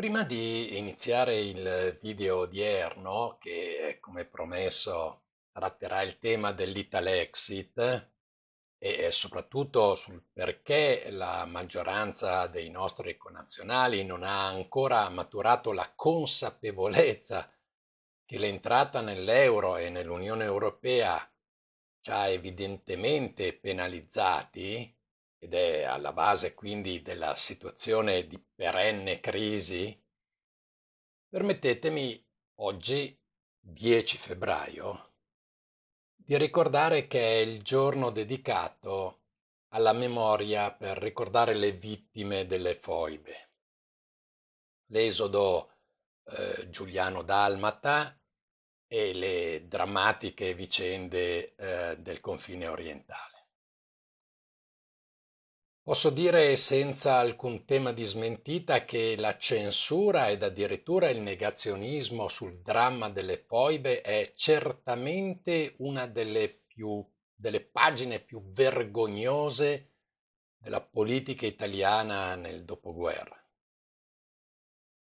Prima di iniziare il video odierno, che come promesso tratterà il tema dell'Italexit e soprattutto sul perché la maggioranza dei nostri connazionali non ha ancora maturato la consapevolezza che l'entrata nell'euro e nell'Unione Europea ci ha evidentemente penalizzati, ed è alla base quindi della situazione di perenne crisi, permettetemi oggi, 10 febbraio, di ricordare che è il giorno dedicato alla memoria per ricordare le vittime delle foibe. L'esodo eh, Giuliano Dalmata e le drammatiche vicende eh, del confine orientale. Posso dire senza alcun tema di smentita che la censura ed addirittura il negazionismo sul dramma delle foibe è certamente una delle, più, delle pagine più vergognose della politica italiana nel dopoguerra.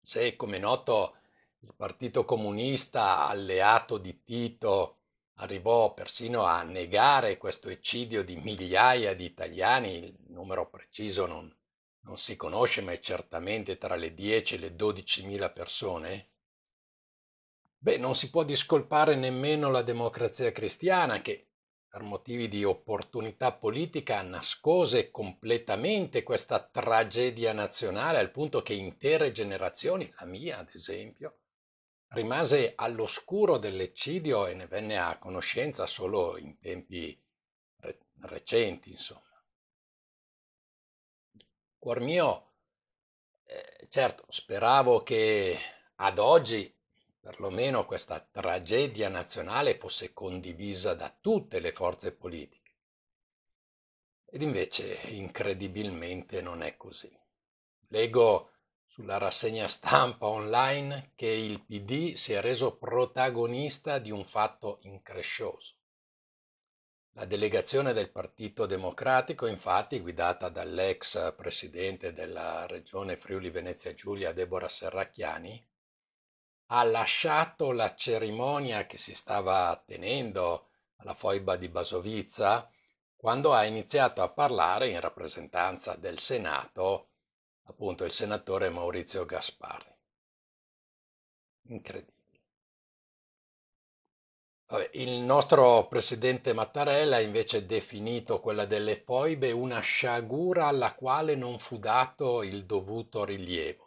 Se, come noto, il Partito Comunista, alleato di Tito, arrivò persino a negare questo eccidio di migliaia di italiani numero preciso non, non si conosce, ma è certamente tra le 10 e le 12.000 persone, beh, non si può discolpare nemmeno la democrazia cristiana che per motivi di opportunità politica nascose completamente questa tragedia nazionale al punto che intere generazioni, la mia ad esempio, rimase all'oscuro dell'eccidio e ne venne a conoscenza solo in tempi recenti, insomma cuor mio, eh, certo, speravo che ad oggi perlomeno questa tragedia nazionale fosse condivisa da tutte le forze politiche. Ed invece incredibilmente non è così. Leggo sulla rassegna stampa online che il PD si è reso protagonista di un fatto increscioso. La delegazione del Partito Democratico, infatti, guidata dall'ex presidente della regione Friuli Venezia Giulia Deborah Serracchiani, ha lasciato la cerimonia che si stava tenendo alla foiba di Basovizza quando ha iniziato a parlare in rappresentanza del Senato, appunto il senatore Maurizio Gasparri. Incredibile. Il nostro presidente Mattarella ha invece definito quella delle foibe una sciagura alla quale non fu dato il dovuto rilievo.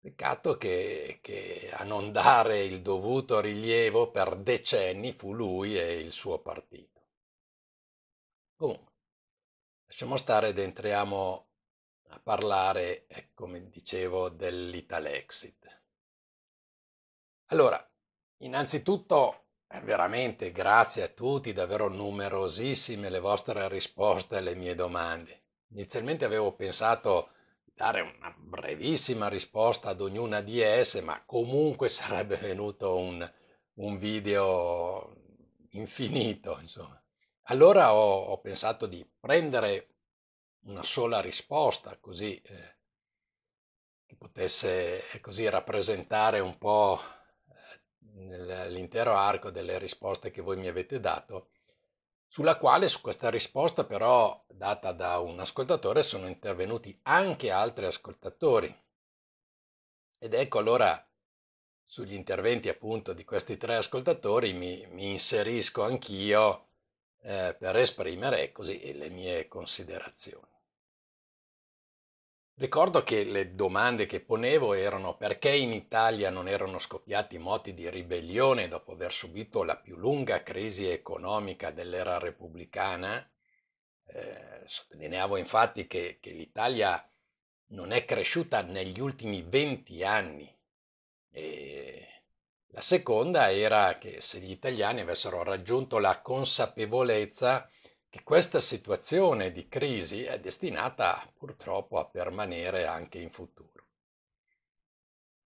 Peccato che, che a non dare il dovuto rilievo per decenni fu lui e il suo partito. Comunque, lasciamo stare ed entriamo a parlare, eh, come dicevo, dell'Italexit. Allora, Innanzitutto, eh, veramente grazie a tutti, davvero numerosissime le vostre risposte alle mie domande. Inizialmente avevo pensato di dare una brevissima risposta ad ognuna di esse, ma comunque sarebbe venuto un, un video infinito, insomma. Allora ho, ho, pensato di prendere una sola risposta così eh, che potesse eh, così rappresentare un po' l'intero arco delle risposte che voi mi avete dato, sulla quale su questa risposta però data da un ascoltatore sono intervenuti anche altri ascoltatori. Ed ecco allora sugli interventi appunto di questi tre ascoltatori mi, mi inserisco anch'io eh, per esprimere così le mie considerazioni. Ricordo che le domande che ponevo erano perché in Italia non erano scoppiati moti di ribellione dopo aver subito la più lunga crisi economica dell'era repubblicana. Eh, sottolineavo infatti che, che l'Italia non è cresciuta negli ultimi 20 anni. E la seconda era che se gli italiani avessero raggiunto la consapevolezza che questa situazione di crisi è destinata purtroppo a permanere anche in futuro.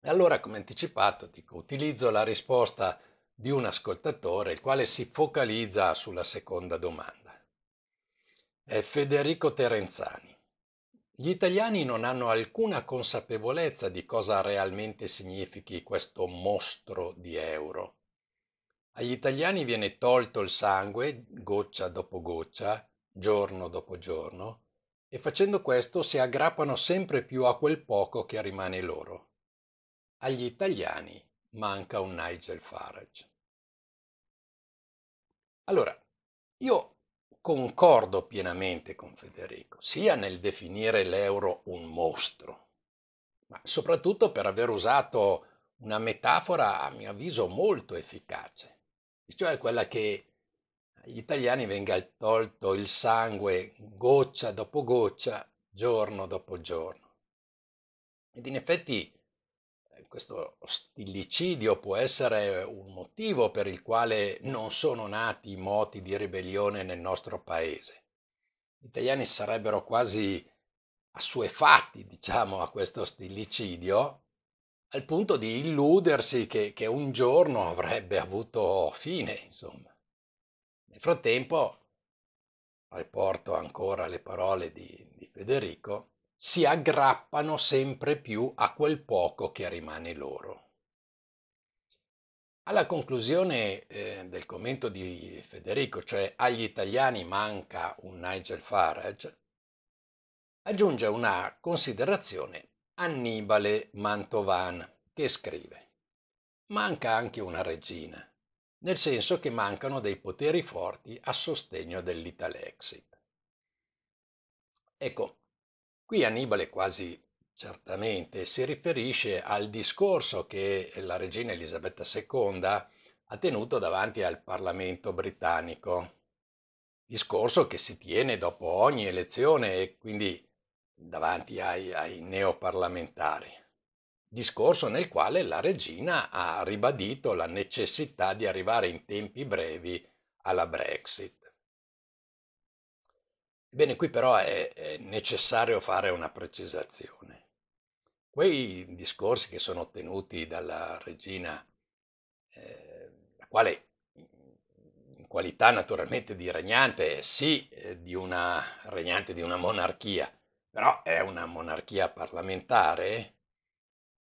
E allora, come anticipato, dico, utilizzo la risposta di un ascoltatore, il quale si focalizza sulla seconda domanda. È Federico Terenzani. Gli italiani non hanno alcuna consapevolezza di cosa realmente significhi questo mostro di euro agli italiani viene tolto il sangue, goccia dopo goccia, giorno dopo giorno, e facendo questo si aggrappano sempre più a quel poco che rimane loro. Agli italiani manca un Nigel Farage. Allora, io concordo pienamente con Federico, sia nel definire l'euro un mostro, ma soprattutto per aver usato una metafora a mio avviso molto efficace cioè quella che agli italiani venga tolto il sangue goccia dopo goccia, giorno dopo giorno. Ed in effetti eh, questo stillicidio può essere un motivo per il quale non sono nati i moti di ribellione nel nostro paese. Gli italiani sarebbero quasi assuefatti, diciamo, a questo stillicidio, al punto di illudersi che, che un giorno avrebbe avuto fine, insomma. Nel frattempo, riporto ancora le parole di, di Federico, si aggrappano sempre più a quel poco che rimane loro. Alla conclusione eh, del commento di Federico, cioè agli italiani manca un Nigel Farage, aggiunge una considerazione Annibale Mantovan, che scrive Manca anche una regina, nel senso che mancano dei poteri forti a sostegno dell'Italexit. Ecco, qui Annibale quasi certamente si riferisce al discorso che la regina Elisabetta II ha tenuto davanti al Parlamento britannico, discorso che si tiene dopo ogni elezione e quindi davanti ai, ai neoparlamentari. Discorso nel quale la regina ha ribadito la necessità di arrivare in tempi brevi alla Brexit. Ebbene, qui però è, è necessario fare una precisazione. Quei discorsi che sono tenuti dalla regina, eh, quale in qualità naturalmente di regnante, sì, eh, di una regnante di una monarchia, però è una monarchia parlamentare?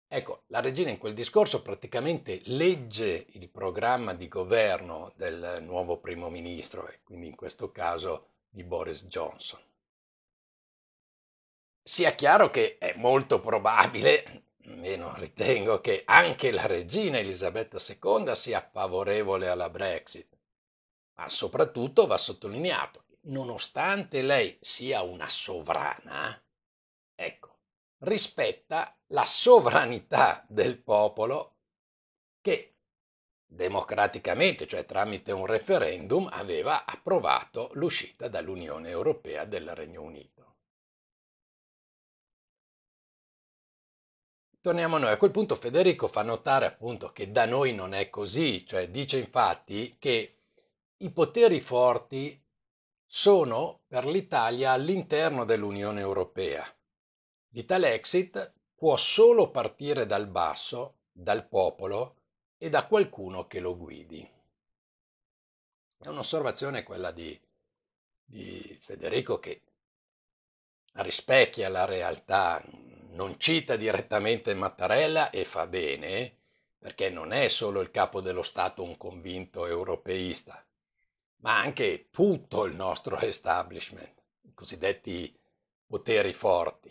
Ecco, la regina in quel discorso praticamente legge il programma di governo del nuovo primo ministro, e quindi in questo caso di Boris Johnson. Sia chiaro che è molto probabile, almeno ritengo, che anche la regina Elisabetta II sia favorevole alla Brexit, ma soprattutto va sottolineato nonostante lei sia una sovrana, ecco, rispetta la sovranità del popolo che democraticamente, cioè tramite un referendum, aveva approvato l'uscita dall'Unione Europea del Regno Unito. Torniamo a noi. A quel punto Federico fa notare appunto che da noi non è così, cioè dice infatti che i poteri forti sono per l'Italia all'interno dell'Unione Europea. Exit può solo partire dal basso, dal popolo e da qualcuno che lo guidi. È un'osservazione quella di, di Federico che rispecchia la realtà, non cita direttamente Mattarella e fa bene, perché non è solo il capo dello Stato un convinto europeista, ma anche tutto il nostro establishment, i cosiddetti poteri forti.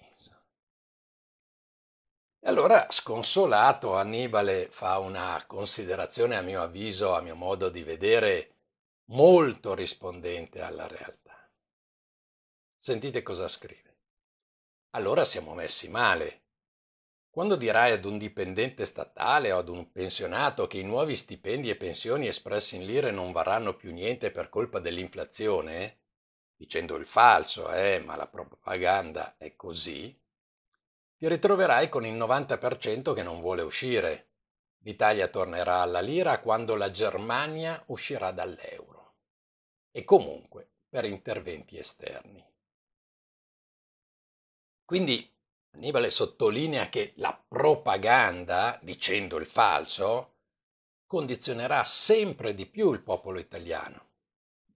E allora, sconsolato, Annibale fa una considerazione, a mio avviso, a mio modo di vedere, molto rispondente alla realtà. Sentite cosa scrive. Allora siamo messi male, quando dirai ad un dipendente statale o ad un pensionato che i nuovi stipendi e pensioni espressi in lire non varranno più niente per colpa dell'inflazione, dicendo il falso, eh, ma la propaganda è così, ti ritroverai con il 90% che non vuole uscire. L'Italia tornerà alla lira quando la Germania uscirà dall'euro. E comunque per interventi esterni. Quindi Annibale sottolinea che la propaganda, dicendo il falso, condizionerà sempre di più il popolo italiano.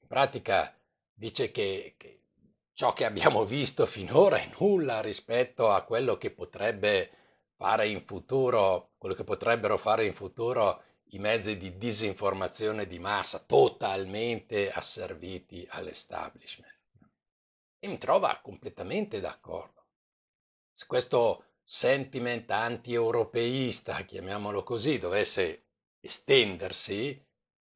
In pratica dice che, che ciò che abbiamo visto finora è nulla rispetto a quello che potrebbe fare in futuro, quello che potrebbero fare in futuro i mezzi di disinformazione di massa totalmente asserviti all'establishment. E mi trova completamente d'accordo questo sentiment anti-europeista, chiamiamolo così, dovesse estendersi,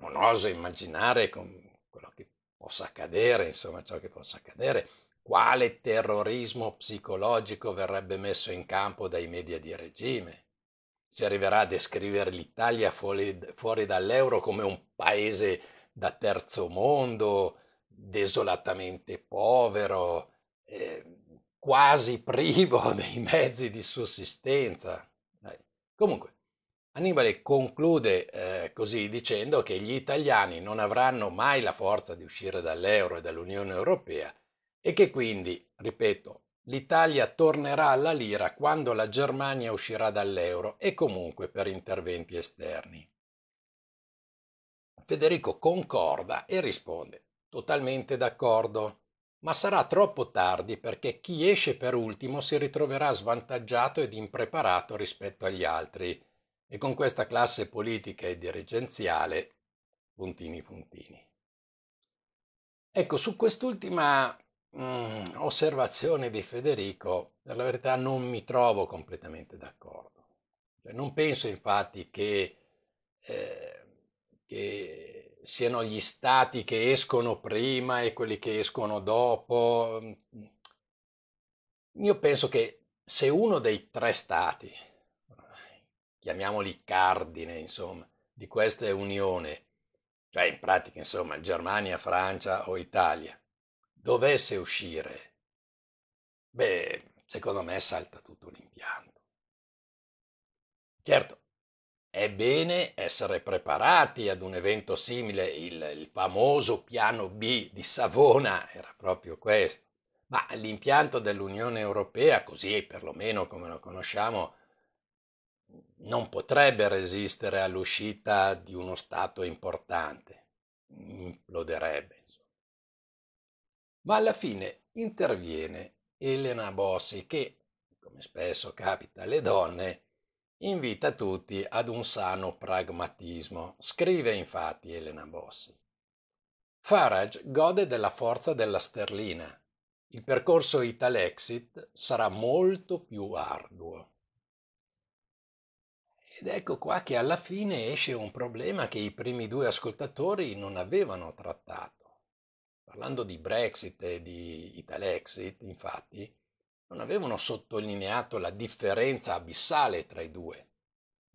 non oso immaginare quello che possa accadere, insomma, ciò che possa accadere, quale terrorismo psicologico verrebbe messo in campo dai media di regime. Si arriverà a descrivere l'Italia fuori, fuori dall'euro come un paese da terzo mondo, desolatamente povero, eh, quasi privo dei mezzi di sussistenza. Dai. Comunque, Annibale conclude eh, così dicendo che gli italiani non avranno mai la forza di uscire dall'euro e dall'Unione Europea e che quindi, ripeto, l'Italia tornerà alla lira quando la Germania uscirà dall'euro e comunque per interventi esterni. Federico concorda e risponde, totalmente d'accordo ma sarà troppo tardi perché chi esce per ultimo si ritroverà svantaggiato ed impreparato rispetto agli altri e con questa classe politica e dirigenziale puntini puntini. Ecco, su quest'ultima mm, osservazione di Federico, per la verità non mi trovo completamente d'accordo. Cioè, non penso infatti che, eh, che siano gli stati che escono prima e quelli che escono dopo. Mm. Io penso che se uno dei tre stati, chiamiamoli cardine, insomma, di questa unione, cioè in pratica, insomma, Germania, Francia o Italia, dovesse uscire, beh, secondo me salta tutto l'impianto. Certo, è bene essere preparati ad un evento simile, il, il famoso piano B di Savona era proprio questo, ma l'impianto dell'Unione Europea, così perlomeno come lo conosciamo, non potrebbe resistere all'uscita di uno Stato importante, imploderebbe. Ma alla fine interviene Elena Bossi che, come spesso capita alle donne, invita tutti ad un sano pragmatismo, scrive infatti Elena Bossi. Farage gode della forza della sterlina. Il percorso Italexit sarà molto più arduo. Ed ecco qua che alla fine esce un problema che i primi due ascoltatori non avevano trattato. Parlando di Brexit e di Italexit, infatti, non avevano sottolineato la differenza abissale tra i due.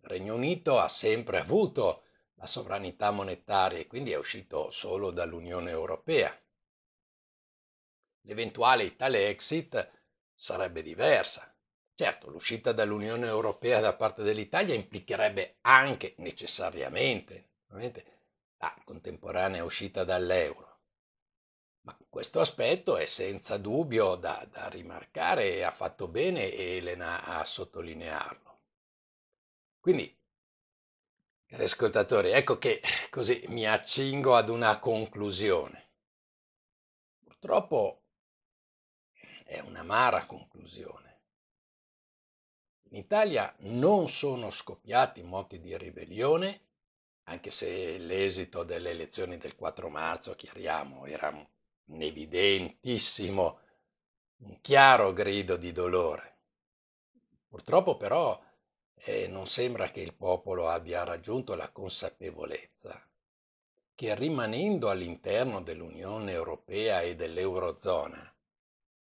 Il Regno Unito ha sempre avuto la sovranità monetaria e quindi è uscito solo dall'Unione Europea. L'eventuale Italia exit sarebbe diversa. Certo, l'uscita dall'Unione Europea da parte dell'Italia implicherebbe anche necessariamente la contemporanea uscita dall'euro ma questo aspetto è senza dubbio da, da rimarcare e ha fatto bene Elena a sottolinearlo. Quindi, cari ascoltatori, ecco che così mi accingo ad una conclusione. Purtroppo è un'amara conclusione. In Italia non sono scoppiati moti di ribellione, anche se l'esito delle elezioni del 4 marzo, chiariamo, era un evidentissimo, un chiaro grido di dolore. Purtroppo però eh, non sembra che il popolo abbia raggiunto la consapevolezza che rimanendo all'interno dell'Unione Europea e dell'Eurozona,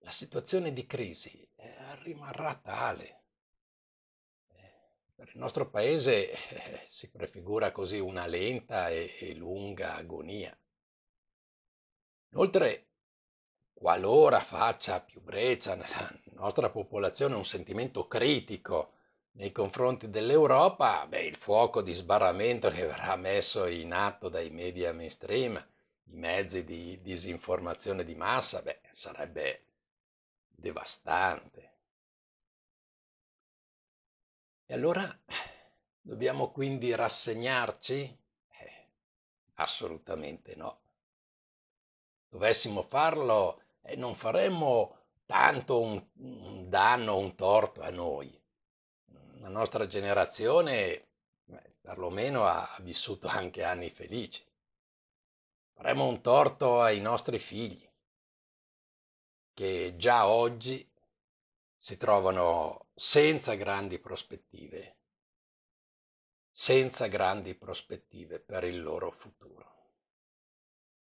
la situazione di crisi eh, rimarrà tale. Per il nostro Paese eh, si prefigura così una lenta e lunga agonia. Inoltre, qualora faccia più breccia nella nostra popolazione un sentimento critico nei confronti dell'Europa, beh, il fuoco di sbarramento che verrà messo in atto dai media mainstream, i mezzi di disinformazione di massa, beh, sarebbe devastante. E allora dobbiamo quindi rassegnarci? Eh, assolutamente no dovessimo farlo, eh, non faremmo tanto un, un danno, un torto a noi. La nostra generazione, beh, perlomeno, ha, ha vissuto anche anni felici. Faremmo un torto ai nostri figli, che già oggi si trovano senza grandi prospettive, senza grandi prospettive per il loro futuro.